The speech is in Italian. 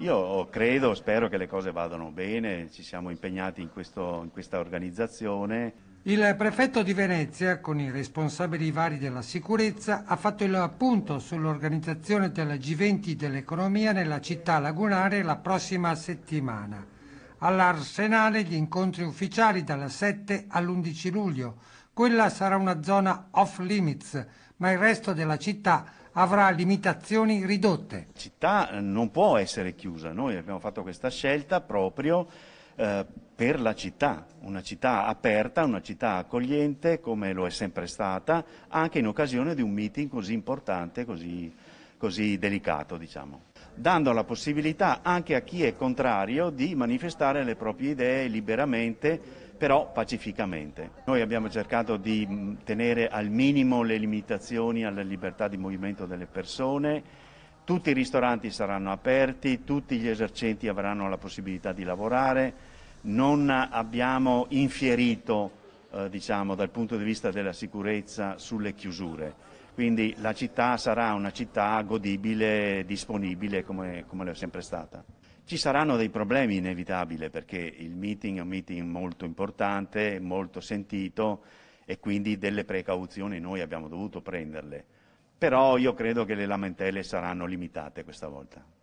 Io credo, spero che le cose vadano bene, ci siamo impegnati in, questo, in questa organizzazione. Il prefetto di Venezia, con i responsabili vari della sicurezza, ha fatto il punto sull'organizzazione del G20 dell'economia nella città lagunare la prossima settimana. All'Arsenale gli incontri ufficiali dal 7 all'11 luglio, quella sarà una zona off limits, ma il resto della città avrà limitazioni ridotte. La città eh, non può essere chiusa, noi abbiamo fatto questa scelta proprio eh, per la città, una città aperta, una città accogliente come lo è sempre stata, anche in occasione di un meeting così importante, così così delicato, diciamo dando la possibilità anche a chi è contrario di manifestare le proprie idee liberamente, però pacificamente. Noi abbiamo cercato di mm, tenere al minimo le limitazioni alla libertà di movimento delle persone, tutti i ristoranti saranno aperti, tutti gli esercenti avranno la possibilità di lavorare, non abbiamo infierito eh, diciamo, dal punto di vista della sicurezza sulle chiusure. Quindi la città sarà una città godibile, disponibile come, come lo sempre stata. Ci saranno dei problemi inevitabili perché il meeting è un meeting molto importante, molto sentito e quindi delle precauzioni noi abbiamo dovuto prenderle. Però io credo che le lamentele saranno limitate questa volta.